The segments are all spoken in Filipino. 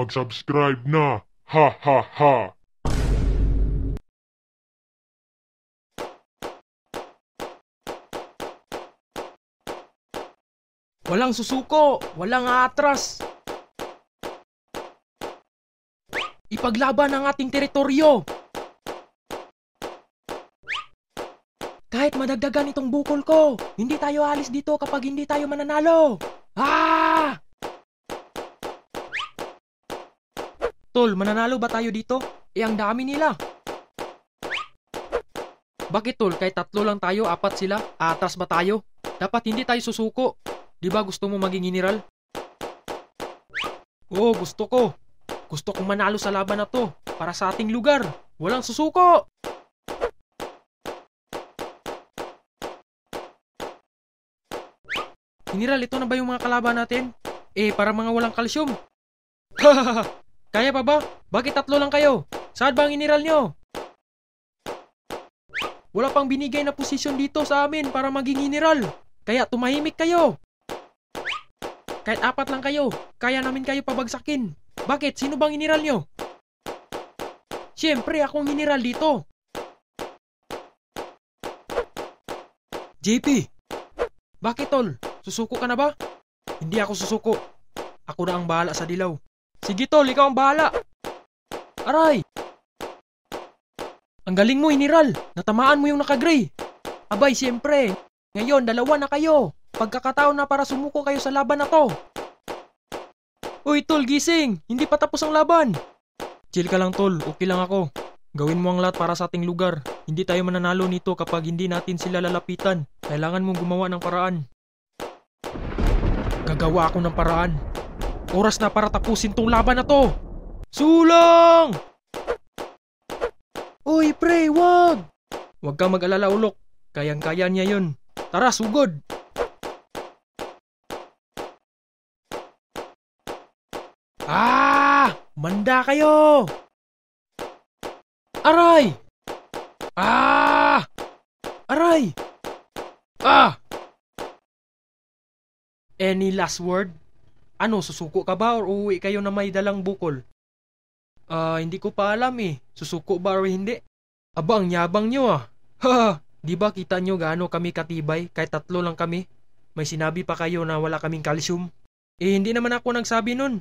Mag-subscribe na! Ha ha ha! Walang susuko! Walang atras! Ipaglaban ang ating teritoryo! Kahit madagdagan itong bukol ko, hindi tayo alis dito kapag hindi tayo mananalo! Ah! Tol, mananalo ba tayo dito? Eh, ang dami nila. Bakit tol, kay tatlo lang tayo, apat sila, atas ba tayo? Dapat hindi tayo susuko. Di ba gusto mo maging general? Oo, oh, gusto ko. Gusto kong manalo sa laban na to para sa ating lugar. Walang susuko! General, ito na ba yung mga kalaban natin? Eh, para mga walang kalsyum. Kaya pa ba? Bakit tatlo lang kayo? Saan ba ang iniral nyo? Wala pang binigay na posisyon dito sa amin para maging iniral. Kaya tumahimik kayo. Kahit apat lang kayo, kaya namin kayo pabagsakin. Bakit? Sino bang iniral nyo? Siyempre, akong iniral dito. JP! Bakit tol? Susuko ka na ba? Hindi ako susuko. Ako na ang bahala sa dilaw. Sige tol, ikaw ang bahala. Aray! Ang galing mo, Iniral. Natamaan mo yung nakagrey. Abay, siyempre. Ngayon, dalawa na kayo. Pagkakataon na para sumuko kayo sa laban na to. Uy, tol, gising. Hindi pa tapos ang laban. Chill ka lang, tol. Okay lang ako. Gawin mo ang lahat para sa ating lugar. Hindi tayo mananalo nito kapag hindi natin sila lalapitan. Kailangan mong gumawa ng paraan. Gagawa ako ng paraan. Oras na para tapusin tong laban na to! Sulong! Uy, pre, wag! Huwag kang mag-alala, ulok. Kayang-kaya niya yun. Tara, sugod! Ah! Manda kayo! Aray! Ah! Aray! Ah! Any last word? Ano, susuko ka ba or uuwi kayo na may dalang bukol? Ah, uh, hindi ko pa alam eh. Susuko ba or hindi? Abang, ang yabang nyo ah. Ha! Di ba kita nyo gaano kami katibay kahit tatlo lang kami? May sinabi pa kayo na wala kaming kalsyum. Eh, hindi naman ako nagsabi nun.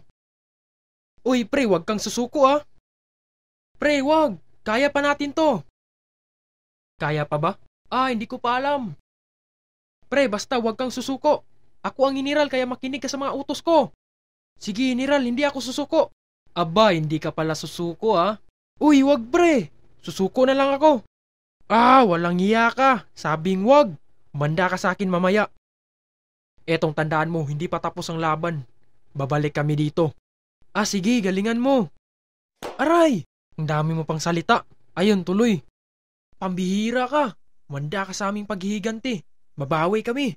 Uy, pre, wag kang susuko ah. Pre, wag. Kaya pa natin to. Kaya pa ba? Ah, hindi ko pa alam. Pre, basta wag kang susuko. Ako ang iniral kaya makinig ka sa mga utos ko. Sige hiniral, hindi ako susuko. Aba, hindi ka pala susuko ha. Uy, wag bre. Susuko na lang ako. Ah, walang hiya ka. Sabing wag. Manda ka sa akin mamaya. Etong tandaan mo, hindi pa tapos ang laban. Babalik kami dito. Ah, sige, galingan mo. Aray! Ang dami mo pang salita. Ayun, tuloy. Pambihira ka. Manda ka sa aming paghihiganti. Mabawi kami.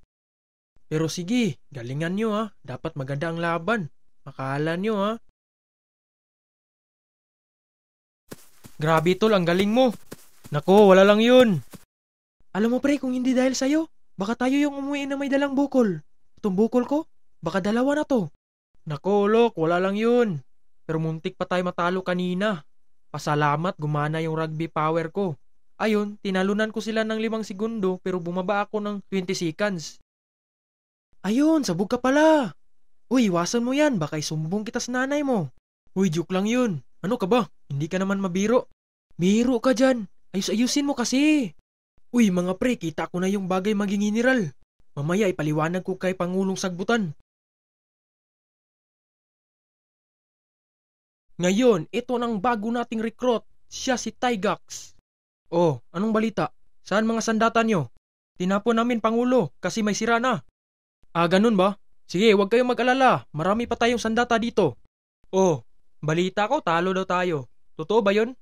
Pero sige, galingan nyo ha. Ah. Dapat maganda ang laban. Makala nyo ha. Ah. Grabe tol, ang galing mo. Nako, wala lang yun. Alam mo pre, kung hindi dahil sa'yo, baka tayo yung umuwi na may dalang bukol. Itong bukol ko, baka dalawa na to. Nako, lok, wala lang yun. Pero muntik pa tayo matalo kanina. Pasalamat, gumana yung rugby power ko. Ayun, tinalunan ko sila ng limang segundo pero bumaba ako ng 20 seconds. Ayun, sabog ka pala. Uy, iwasan mo yan. Baka isumbong kita sa nanay mo. Uy, joke lang yun. Ano ka ba? Hindi ka naman mabiro. Biro ka dyan. Ayus-ayusin mo kasi. Uy, mga pre, kita ko na yung bagay maging general. Mamaya ipaliwanag ko kay Pangulong Sagbutan. Ngayon, ito nang bago nating recruit. Siya si Tygax. Oh, anong balita? Saan mga sandata nyo? Tinapon namin Pangulo kasi may sira na. Ah, ganun ba? Sige, huwag kayong mag-alala. Marami pa tayong sandata dito. Oh, balita ko talo daw tayo. Totoo ba yon?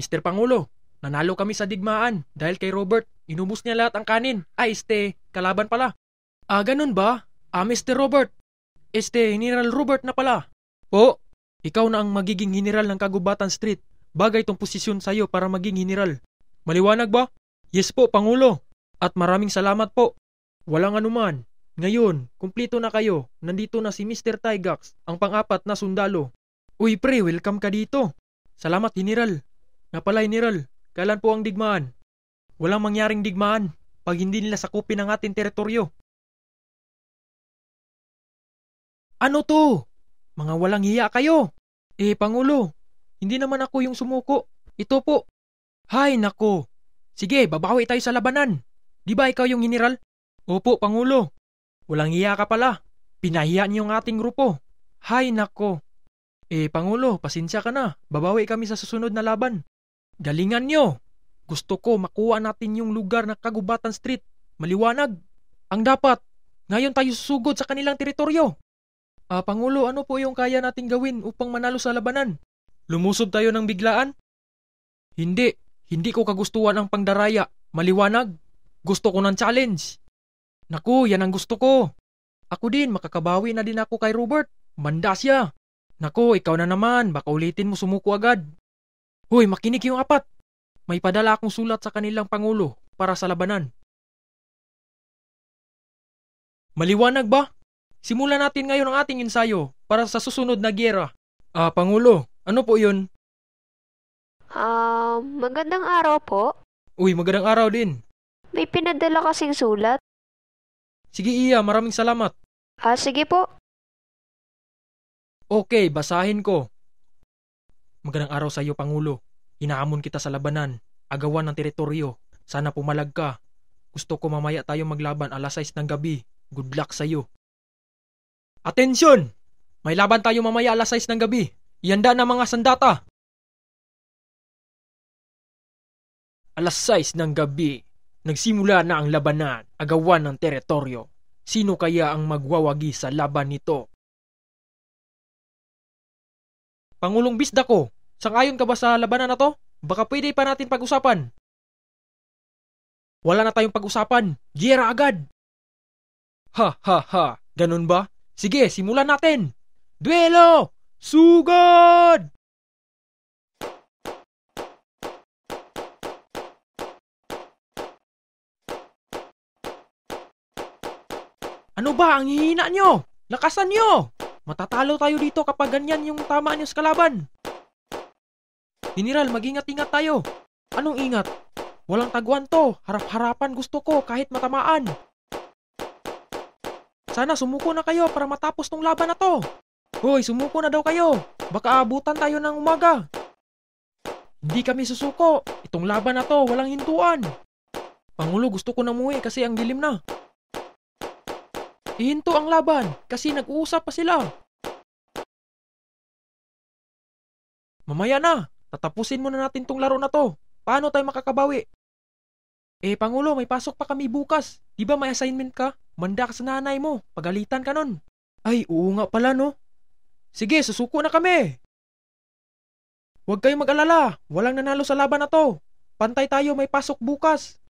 Mr. Pangulo, nanalo kami sa digmaan dahil kay Robert. Inubos niya lahat ang kanin. Ah, este, kalaban pala. Ah, ganun ba? Ah, Mr. Robert. Este, General Robert na pala. Po, ikaw na ang magiging general ng Kagubatan Street. Bagay tong posisyon sa'yo para maging general. Maliwanag ba? Yes po, Pangulo. At maraming salamat po. Walang anuman. Ngayon, kumplito na kayo. Nandito na si Mr. Tigax, ang pang-apat na sundalo. Uy pre, welcome ka dito. Salamat, General. Napalay, pala, General, kailan po ang digmaan? Walang mangyaring digmaan pag hindi nila sakupin ang ating teritoryo. Ano to? Mga walang hiya kayo. Eh, Pangulo, hindi naman ako yung sumuko. Ito po. Hay, nako. Sige, babawi tayo sa labanan. Di ba ikaw yung general? Opo, Pangulo. Walang hiya ka pala. Pinahiya niyo ang ating grupo. Hay nako. Eh, Pangulo, pasensya ka na. Babawi kami sa susunod na laban. Galingan nyo! Gusto ko makuha natin yung lugar na Kagubatan Street. Maliwanag. Ang dapat. Ngayon tayo susugod sa kanilang teritoryo. Ah, Pangulo, ano po yung kaya nating gawin upang manalo sa labanan? Lumusob tayo ng biglaan? Hindi. Hindi ko kagustuhan ang pangdaraya. Maliwanag. Gusto ko ng challenge. Naku, yan ang gusto ko. Ako din, makakabawi na din ako kay Robert. Manda siya. Naku, ikaw na naman. Baka ulitin mo sumuko agad. Hoy, makinig yung apat. May padala akong sulat sa kanilang pangulo para sa labanan. Maliwanag ba? Simulan natin ngayon ang ating ensayo para sa susunod na giyera. Ah, Pangulo, ano po yun? Ah, magandang araw po. Uy, magandang araw din. May pinadala kasing sulat. Sige Iya, maraming salamat. Ah, sige po. Okay, basahin ko. Magandang araw sa iyo, Pangulo. Inaamon kita sa labanan, agawan ng teritoryo. Sana pumalag ka. Gusto ko mamaya tayo maglaban alas 6 ng gabi. Good luck sa iyo. Atensyon! May laban tayo mamaya alas 6 ng gabi. Iyanda na mga sandata. Alas 6 ng gabi. Nagsimula na ang labanan, agawan ng teritoryo. Sino kaya ang magwawagi sa laban nito? Pangulong Bisdako, sangayon ka ba sa labanan na to? Baka pwede pa natin pag-usapan. Wala na tayong pag-usapan. Giyera agad. Ha ha ha, ganun ba? Sige, simulan natin. Duelo! Sugod! Ano ba ang hihina nyo? Lakasan nyo! Matatalo tayo dito kapag ganyan yung tama nyo sa kalaban. General, magingat-ingat tayo. Anong ingat? Walang taguan to. Harap-harapan gusto ko kahit matamaan. Sana sumuko na kayo para matapos tong laban na to. Hoy, sumuko na daw kayo. Baka abutan tayo ng umaga. Hindi kami susuko. Itong laban na to, walang hintuan. Pangulo, gusto ko na muwi kasi ang dilim na. Ihinto ang laban kasi nag-uusap pa sila. Mamaya na, tatapusin muna natin tong laro na to. Paano tayo makakabawi? Eh, Pangulo, may pasok pa kami bukas. Di ba may assignment ka? Manda ka sa nanay mo. Pagalitan ka nun. Ay, oo nga pala, no? Sige, susuko na kami. Huwag kayong mag-alala. Walang nanalo sa laban na to. Pantay tayo may pasok bukas.